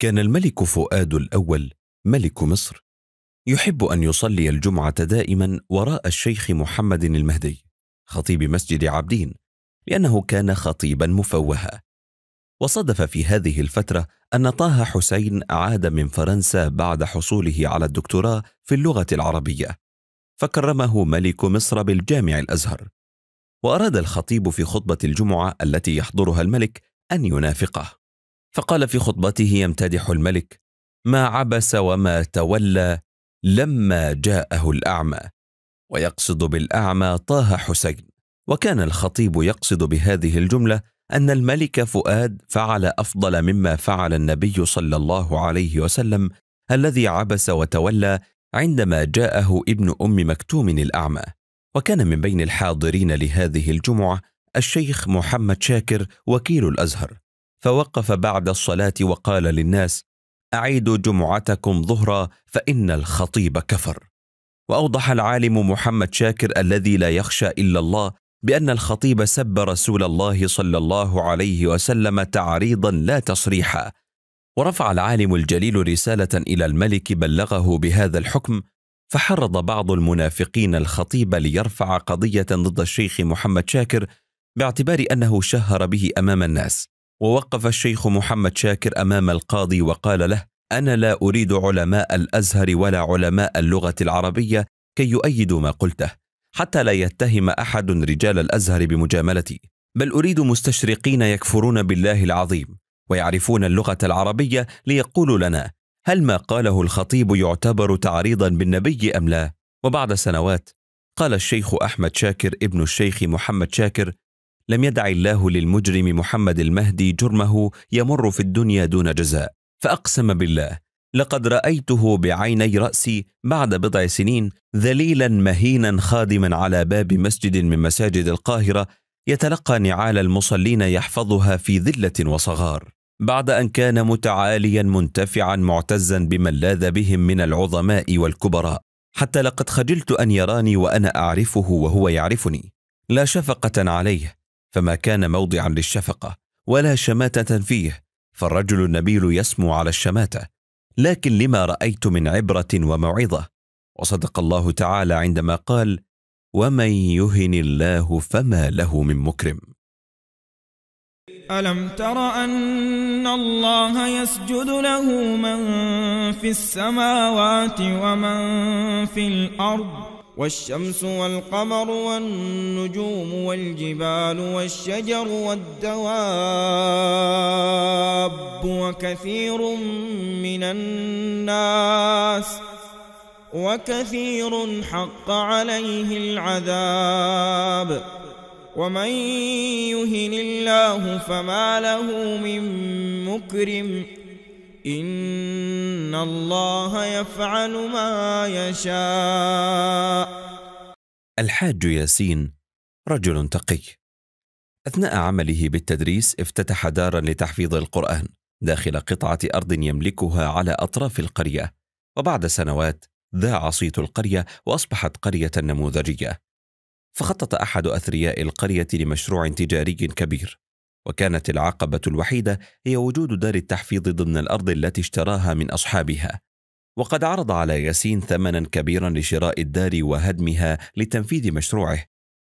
كان الملك فؤاد الاول ملك مصر يحب ان يصلي الجمعه دائما وراء الشيخ محمد المهدي خطيب مسجد عابدين لانه كان خطيبا مفوها وصدف في هذه الفتره ان طه حسين عاد من فرنسا بعد حصوله على الدكتوراه في اللغه العربيه فكرمه ملك مصر بالجامع الازهر واراد الخطيب في خطبه الجمعه التي يحضرها الملك ان ينافقه فقال في خطبته يمتدح الملك ما عبس وما تولى لما جاءه الاعمى ويقصد بالاعمى طه حسين وكان الخطيب يقصد بهذه الجمله ان الملك فؤاد فعل افضل مما فعل النبي صلى الله عليه وسلم الذي عبس وتولى عندما جاءه ابن ام مكتوم الاعمى وكان من بين الحاضرين لهذه الجمعه الشيخ محمد شاكر وكيل الازهر فوقف بعد الصلاه وقال للناس اعيدوا جمعتكم ظهرا فان الخطيب كفر واوضح العالم محمد شاكر الذي لا يخشى الا الله بان الخطيب سب رسول الله صلى الله عليه وسلم تعريضا لا تصريحا ورفع العالم الجليل رساله الى الملك بلغه بهذا الحكم فحرض بعض المنافقين الخطيب ليرفع قضيه ضد الشيخ محمد شاكر باعتبار انه شهر به امام الناس ووقف الشيخ محمد شاكر امام القاضي وقال له انا لا اريد علماء الازهر ولا علماء اللغه العربيه كي يؤيدوا ما قلته حتى لا يتهم احد رجال الازهر بمجاملتي بل اريد مستشرقين يكفرون بالله العظيم ويعرفون اللغه العربيه ليقولوا لنا هل ما قاله الخطيب يعتبر تعريضا بالنبي ام لا وبعد سنوات قال الشيخ احمد شاكر ابن الشيخ محمد شاكر لم يدع الله للمجرم محمد المهدي جرمه يمر في الدنيا دون جزاء فأقسم بالله لقد رأيته بعيني رأسي بعد بضع سنين ذليلا مهينا خادما على باب مسجد من مساجد القاهرة يتلقى نعال المصلين يحفظها في ذلة وصغار بعد أن كان متعاليا منتفعا معتزا بمن لاذ بهم من العظماء والكبراء حتى لقد خجلت أن يراني وأنا أعرفه وهو يعرفني لا شفقة عليه فما كان موضعا للشفقة ولا شماتة فيه فالرجل النبيل يسمو على الشماتة لكن لما رأيت من عبرة وموعظة وصدق الله تعالى عندما قال ومن يهن الله فما له من مكرم ألم تر أن الله يسجد له من في السماوات ومن في الأرض والشمس والقمر والنجوم والجبال والشجر والدواب وكثير من الناس وكثير حق عليه العذاب ومن يهن الله فما له من مكرم إن الله يفعل ما يشاء الحاج ياسين رجل تقي أثناء عمله بالتدريس افتتح دارا لتحفيظ القرآن داخل قطعة أرض يملكها على أطراف القرية وبعد سنوات ذاع صيت القرية وأصبحت قرية نموذجية فخطط أحد أثرياء القرية لمشروع تجاري كبير وكانت العقبة الوحيدة هي وجود دار التحفيظ ضمن الأرض التي اشتراها من أصحابها وقد عرض على ياسين ثمنا كبيرا لشراء الدار وهدمها لتنفيذ مشروعه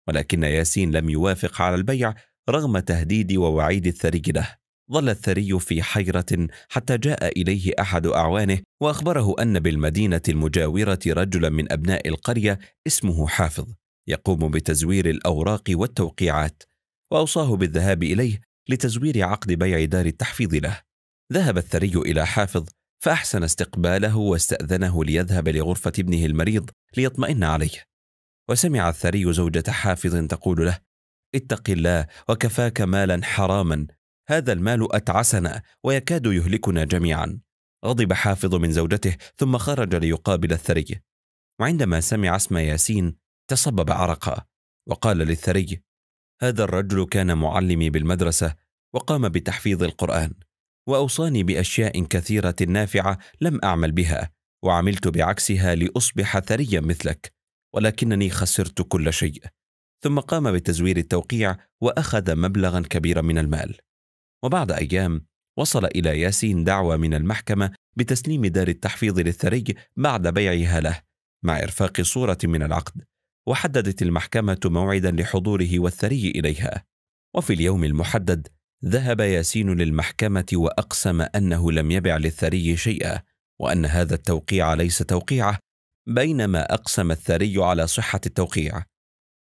ولكن ياسين لم يوافق على البيع رغم تهديد ووعيد الثري له ظل الثري في حيرة حتى جاء إليه أحد أعوانه وأخبره أن بالمدينة المجاورة رجلا من أبناء القرية اسمه حافظ يقوم بتزوير الأوراق والتوقيعات وأوصاه بالذهاب إليه لتزوير عقد بيع دار التحفيظ له ذهب الثري إلى حافظ فأحسن استقباله واستأذنه ليذهب لغرفة ابنه المريض ليطمئن عليه وسمع الثري زوجة حافظ تقول له اتق الله وكفاك مالا حراما هذا المال أتعسنا ويكاد يهلكنا جميعا غضب حافظ من زوجته ثم خرج ليقابل الثري وعندما سمع اسم ياسين تصبب عرقا وقال للثري هذا الرجل كان معلمي بالمدرسه وقام بتحفيظ القران واوصاني باشياء كثيره نافعه لم اعمل بها وعملت بعكسها لاصبح ثريا مثلك ولكنني خسرت كل شيء ثم قام بتزوير التوقيع واخذ مبلغا كبيرا من المال وبعد ايام وصل الى ياسين دعوة من المحكمه بتسليم دار التحفيظ للثري بعد بيعها له مع ارفاق صوره من العقد وحددت المحكمة موعدا لحضوره والثري إليها وفي اليوم المحدد ذهب ياسين للمحكمة وأقسم أنه لم يبع للثري شيئا وأن هذا التوقيع ليس توقيعه بينما أقسم الثري على صحة التوقيع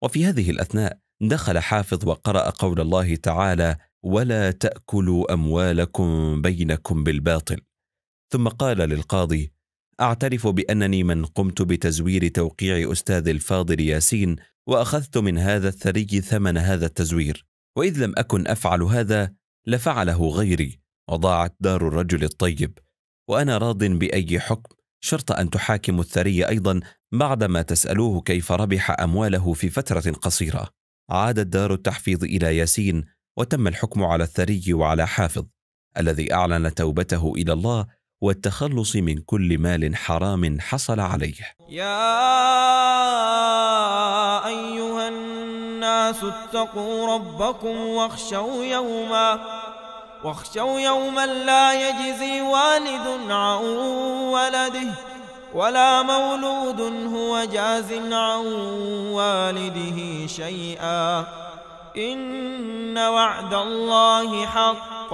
وفي هذه الأثناء دخل حافظ وقرأ قول الله تعالى ولا تأكلوا أموالكم بينكم بالباطل ثم قال للقاضي أعترف بأنني من قمت بتزوير توقيع أستاذ الفاضل ياسين وأخذت من هذا الثري ثمن هذا التزوير وإذ لم أكن أفعل هذا لفعله غيري وضاعت دار الرجل الطيب وأنا راض بأي حكم شرط أن تحاكم الثري أيضا بعدما تسألوه كيف ربح أمواله في فترة قصيرة عادت دار التحفيظ إلى ياسين وتم الحكم على الثري وعلى حافظ الذي أعلن توبته إلى الله والتخلص من كل مال حرام حصل عليه يا أيها الناس اتقوا ربكم واخشوا يوما واخشوا يوما لا يجزي والد عن ولده ولا مولود هو جاز عن والده شيئا إن وعد الله حق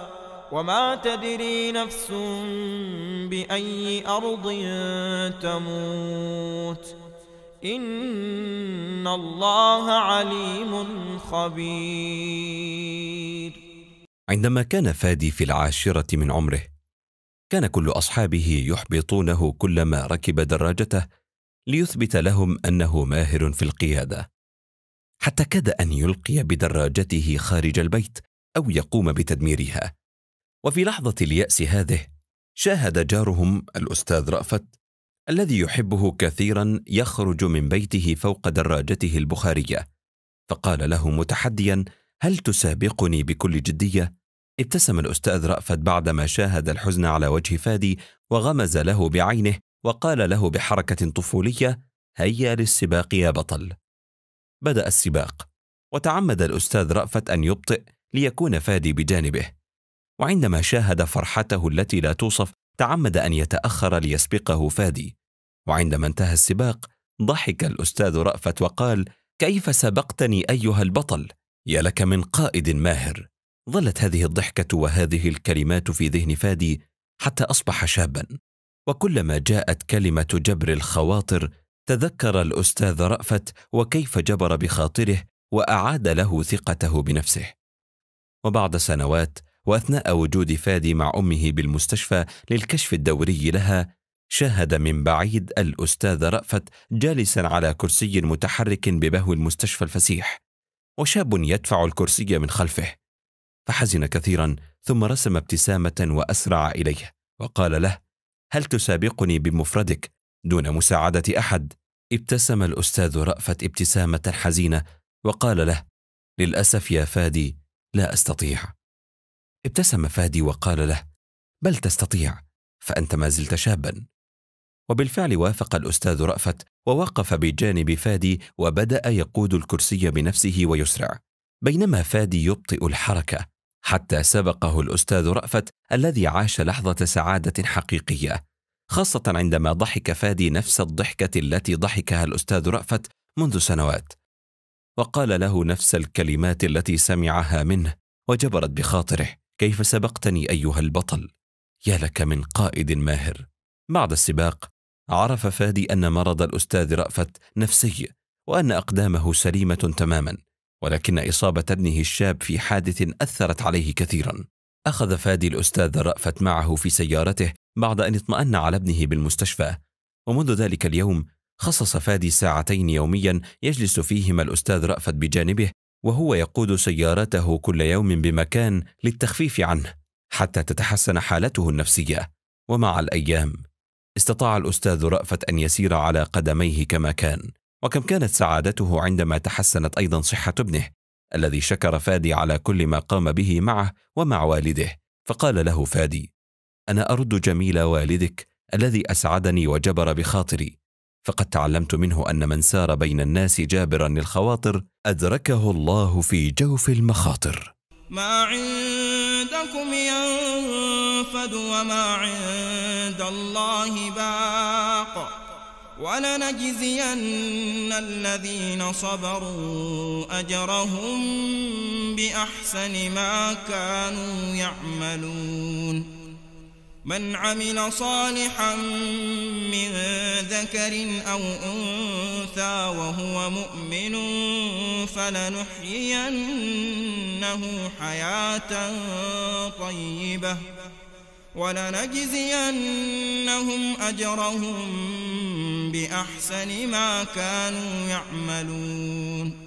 وما تدري نفس باي ارض تموت ان الله عليم خبير عندما كان فادي في العاشره من عمره كان كل اصحابه يحبطونه كلما ركب دراجته ليثبت لهم انه ماهر في القياده حتى كاد ان يلقي بدراجته خارج البيت او يقوم بتدميرها وفي لحظة اليأس هذه شاهد جارهم الأستاذ رأفت الذي يحبه كثيرا يخرج من بيته فوق دراجته البخارية فقال له متحديا هل تسابقني بكل جدية؟ ابتسم الأستاذ رأفت بعدما شاهد الحزن على وجه فادي وغمز له بعينه وقال له بحركة طفولية هيا للسباق يا بطل بدأ السباق وتعمد الأستاذ رأفت أن يبطئ ليكون فادي بجانبه وعندما شاهد فرحته التي لا توصف تعمد أن يتأخر ليسبقه فادي وعندما انتهى السباق ضحك الأستاذ رأفت وقال كيف سبقتني أيها البطل يا لك من قائد ماهر ظلت هذه الضحكة وهذه الكلمات في ذهن فادي حتى أصبح شابا وكلما جاءت كلمة جبر الخواطر تذكر الأستاذ رأفت وكيف جبر بخاطره وأعاد له ثقته بنفسه وبعد سنوات واثناء وجود فادي مع امه بالمستشفى للكشف الدوري لها شاهد من بعيد الاستاذ رأفت جالسا على كرسي متحرك ببهو المستشفى الفسيح وشاب يدفع الكرسي من خلفه فحزن كثيرا ثم رسم ابتسامه واسرع اليه وقال له هل تسابقني بمفردك دون مساعده احد ابتسم الاستاذ رافت ابتسامه حزينه وقال له للاسف يا فادي لا استطيع ابتسم فادي وقال له بل تستطيع فأنت ما زلت شابا وبالفعل وافق الأستاذ رأفت ووقف بجانب فادي وبدأ يقود الكرسي بنفسه ويسرع بينما فادي يبطئ الحركة حتى سبقه الأستاذ رأفت الذي عاش لحظة سعادة حقيقية خاصة عندما ضحك فادي نفس الضحكة التي ضحكها الأستاذ رأفت منذ سنوات وقال له نفس الكلمات التي سمعها منه وجبرت بخاطره كيف سبقتني أيها البطل يا لك من قائد ماهر بعد السباق عرف فادي أن مرض الأستاذ رأفت نفسي وأن أقدامه سليمة تماما ولكن إصابة ابنه الشاب في حادث أثرت عليه كثيرا أخذ فادي الأستاذ رأفت معه في سيارته بعد أن اطمأن على ابنه بالمستشفى ومنذ ذلك اليوم خصص فادي ساعتين يوميا يجلس فيهما الأستاذ رأفت بجانبه وهو يقود سيارته كل يوم بمكان للتخفيف عنه حتى تتحسن حالته النفسيه ومع الايام استطاع الاستاذ رأفت ان يسير على قدميه كما كان وكم كانت سعادته عندما تحسنت ايضا صحه ابنه الذي شكر فادي على كل ما قام به معه ومع والده فقال له فادي انا ارد جميل والدك الذي اسعدني وجبر بخاطري فقد تعلمت منه أن من سار بين الناس جابرا للخواطر أدركه الله في جوف المخاطر ما عندكم ينفد وما عند الله باق ولنجزين الذين صبروا أجرهم بأحسن ما كانوا يعملون من عمل صالحا من ذكر أو أنثى وهو مؤمن فلنحيينه حياة طيبة ولنجزينهم أجرهم بأحسن ما كانوا يعملون